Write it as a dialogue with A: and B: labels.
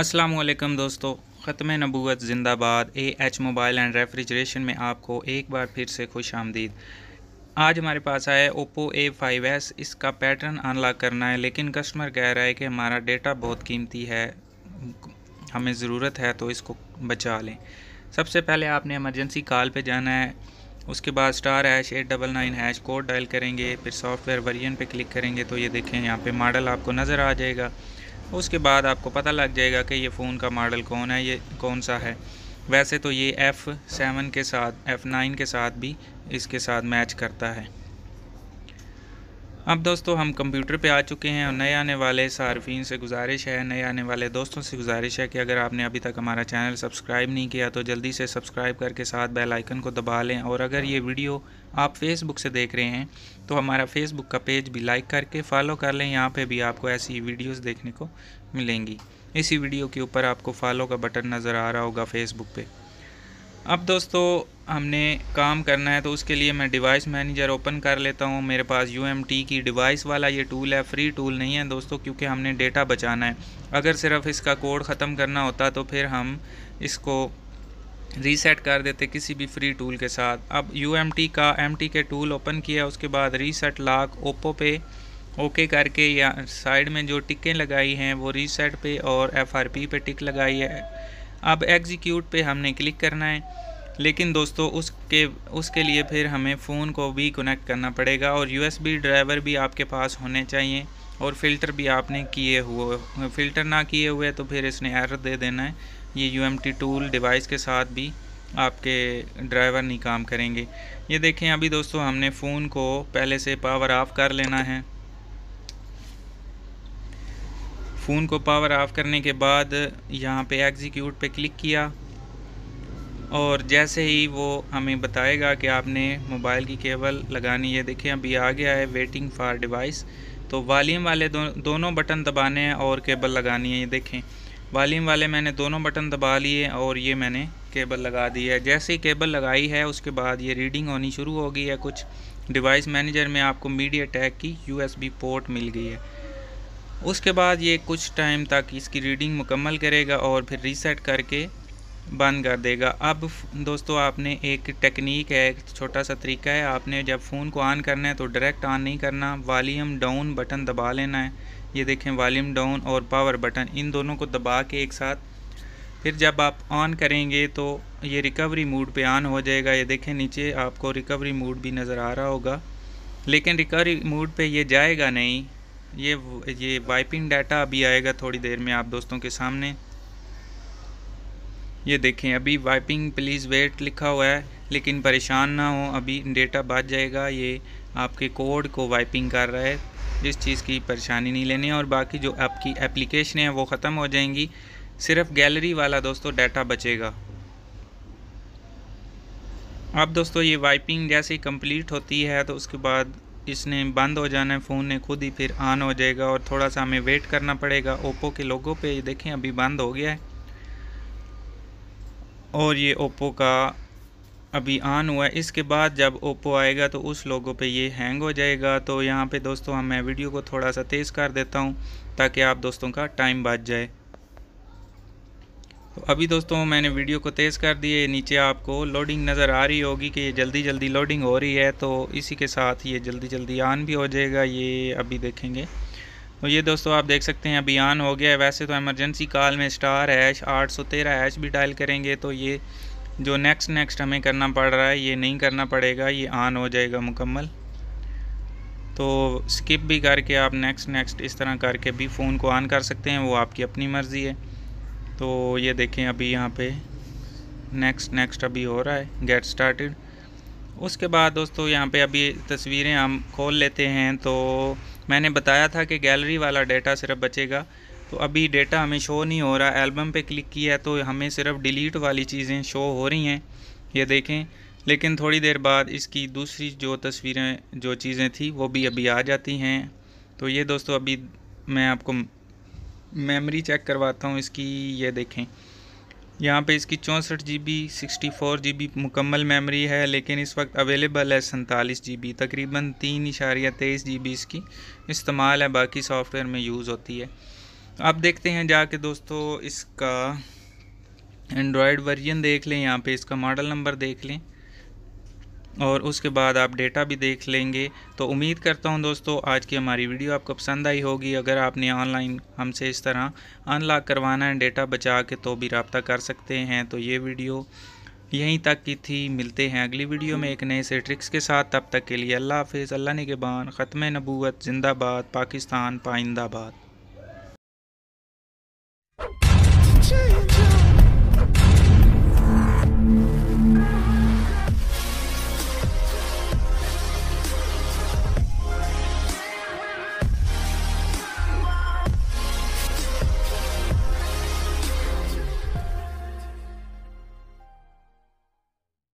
A: असलम दोस्तों ख़त्म नबूत ज़िंदाबाद A H mobile and refrigeration में आपको एक बार फिर से खुश आमदीद आज हमारे पास आया है ओप्पो ए फाइव एस इसका पैटर्न अनलॉक करना है लेकिन कस्टमर कह रहा है कि हमारा डेटा बहुत कीमती है हमें ज़रूरत है तो इसको बचा लें सबसे पहले आपने एमरजेंसी कॉल पर जाना है उसके बाद star hash eight double nine hash code dial करेंगे फिर सॉफ्टवेयर वर्जन पर क्लिक करेंगे तो ये देखें यहाँ पर मॉडल आपको नज़र आ जाएगा उसके बाद आपको पता लग जाएगा कि ये फ़ोन का मॉडल कौन है ये कौन सा है वैसे तो ये एफ़ सेवन के साथ एफ़ नाइन के साथ भी इसके साथ मैच करता है अब दोस्तों हम कंप्यूटर पे आ चुके हैं और नए आने वाले सार्फिन से गुजारिश है नए आने वाले दोस्तों से गुजारिश है कि अगर आपने अभी तक हमारा चैनल सब्सक्राइब नहीं किया तो जल्दी से सब्सक्राइब करके साथ बेल आइकन को दबा लें और अगर ये वीडियो आप फेसबुक से देख रहे हैं तो हमारा फेसबुक का पेज भी लाइक करके फॉलो कर लें यहाँ पर भी आपको ऐसी वीडियोज़ देखने को मिलेंगी इसी वीडियो के ऊपर आपको फॉलो का बटन नज़र आ रहा होगा फेसबुक पर अब दोस्तों हमने काम करना है तो उसके लिए मैं डिवाइस मैनेजर ओपन कर लेता हूँ मेरे पास यू की डिवाइस वाला ये टूल है फ्री टूल नहीं है दोस्तों क्योंकि हमने डेटा बचाना है अगर सिर्फ इसका कोड ख़त्म करना होता तो फिर हम इसको रीसेट कर देते किसी भी फ्री टूल के साथ अब यू का एम के टूल ओपन किया उसके बाद रीसेट लाक ओप्पो पे ओके करके या साइड में जो टिकें लगाई हैं वो रीसेट पे और एफ पे टिक लगाई है अब एग्जीक्यूट पे हमने क्लिक करना है लेकिन दोस्तों उसके उसके लिए फिर हमें फ़ोन को भी कनेक्ट करना पड़ेगा और यूएसबी ड्राइवर भी आपके पास होने चाहिए और फ़िल्टर भी आपने किए हुए फ़िल्टर ना किए हुए तो फिर इसने एरर दे देना है ये यू टूल डिवाइस के साथ भी आपके ड्राइवर नहीं काम करेंगे ये देखें अभी दोस्तों हमने फ़ोन को पहले से पावर ऑफ़ कर लेना है फ़ोन को पावर ऑफ़ करने के बाद यहाँ पे एग्जीक्यूट पे क्लिक किया और जैसे ही वो हमें बताएगा कि आपने मोबाइल की केबल लगानी है देखें अभी आ गया है वेटिंग फॉर डिवाइस तो वॉलीम वाले दो, दोनों बटन दबाने हैं और केबल लगानी है ये देखें वॉलीम वाले मैंने दोनों बटन दबा लिए और ये मैंने केबल लगा दी है जैसे ही केबल लगाई है उसके बाद ये रीडिंग होनी शुरू हो गई है कुछ डिवाइस मैनेजर में आपको मीडिया टैग की यूएसबी पोर्ट मिल गई है उसके बाद ये कुछ टाइम तक इसकी रीडिंग मुकम्मल करेगा और फिर रीसेट करके बंद कर देगा अब दोस्तों आपने एक टेक्निक है एक छोटा सा तरीका है आपने जब फ़ोन को ऑन करना है तो डायरेक्ट ऑन नहीं करना वॉलीम डाउन बटन दबा लेना है ये देखें वॉलीम डाउन और पावर बटन इन दोनों को दबा के एक साथ फिर जब आप ऑन करेंगे तो ये रिकवरी मूड पे ऑन हो जाएगा ये देखें नीचे आपको रिकवरी मूड भी नज़र आ रहा होगा लेकिन रिकवरी मूड पे ये जाएगा नहीं ये ये वाइपिंग डाटा अभी आएगा थोड़ी देर में आप दोस्तों के सामने ये देखें अभी वाइपिंग प्लीज़ वेट लिखा हुआ है लेकिन परेशान ना हो अभी डेटा बच जाएगा ये आपके कोड को वाइपिंग कर रहा है इस चीज़ की परेशानी नहीं लेनी और बाकी जो आपकी एप्लीकेशन है वो ख़त्म हो जाएंगी सिर्फ गैलरी वाला दोस्तों डाटा बचेगा अब दोस्तों ये वाइपिंग जैसे ही कम्प्लीट होती है तो उसके बाद इसने बंद हो जाना है फ़ोन ने खुद ही फिर ऑन हो जाएगा और थोड़ा सा हमें वेट करना पड़ेगा ओप्पो के लोगों पे देखें अभी बंद हो गया है और ये ओप्पो का अभी ऑन हुआ है इसके बाद जब ओप्पो आएगा तो उस लोगों पे ये हैंग हो जाएगा तो यहाँ पे दोस्तों मैं वीडियो को थोड़ा सा तेज़ कर देता हूँ ताकि आप दोस्तों का टाइम बच जाए तो अभी दोस्तों मैंने वीडियो को तेज़ कर दिए नीचे आपको लोडिंग नज़र आ रही होगी कि ये जल्दी जल्दी लोडिंग हो रही है तो इसी के साथ ये जल्दी जल्दी ऑन भी हो जाएगा ये अभी देखेंगे तो ये दोस्तों आप देख सकते हैं अभी ऑन हो गया है वैसे तो एमरजेंसी कॉल में स्टार हैश आठ सौ तेरह हैश भी डायल करेंगे तो ये जो नेक्स्ट नेक्स्ट हमें करना पड़ रहा है ये नहीं करना पड़ेगा ये ऑन हो जाएगा मुकम्मल तो स्किप भी करके आप नेक्स्ट नेक्स्ट इस तरह करके भी फ़ोन को ऑन कर सकते हैं वो आपकी अपनी मर्ज़ी है तो ये देखें अभी यहाँ पे नेक्स्ट नेक्स्ट अभी हो रहा है गेट स्टार्टेड उसके बाद दोस्तों यहाँ पे अभी तस्वीरें हम खोल लेते हैं तो मैंने बताया था कि गैलरी वाला डेटा सिर्फ बचेगा तो अभी डेटा हमें शो नहीं हो रहा एल्बम पे क्लिक किया तो हमें सिर्फ डिलीट वाली चीज़ें शो हो रही हैं ये देखें लेकिन थोड़ी देर बाद इसकी दूसरी जो तस्वीरें जो चीज़ें थी वो भी अभी आ जाती हैं तो ये दोस्तों अभी मैं आपको मेमोरी चेक करवाता हूँ इसकी ये देखें यहाँ पे इसकी चौंसठ G B sixty four G B मुकम्मल मेमोरी है लेकिन इस वक्त अवेलेबल है सैंतालीस जी बी तकरीबन तीन इशारिया तेईस जी बी इसकी इस्तेमाल है बाकी सॉफ्टवेयर में यूज़ होती है आप देखते हैं जाके दोस्तों इसका एंड्रॉयड वर्जन देख लें यहाँ पे इसका मॉडल नंबर देख लें और उसके बाद आप डेटा भी देख लेंगे तो उम्मीद करता हूं दोस्तों आज की हमारी वीडियो आपको पसंद आई होगी अगर आपने ऑनलाइन हमसे इस तरह अनलॉक करवाना है डेटा बचा के तो भी रबता कर सकते हैं तो ये वीडियो यहीं तक की थी मिलते हैं अगली वीडियो में एक नए से ट्रिक्स के साथ तब तक के लिए अल्लाह हाफिज़ अल्लाह ने के बान ख़त्म नबूत जिंदाबाद पाकिस्तान पाइंदाबाद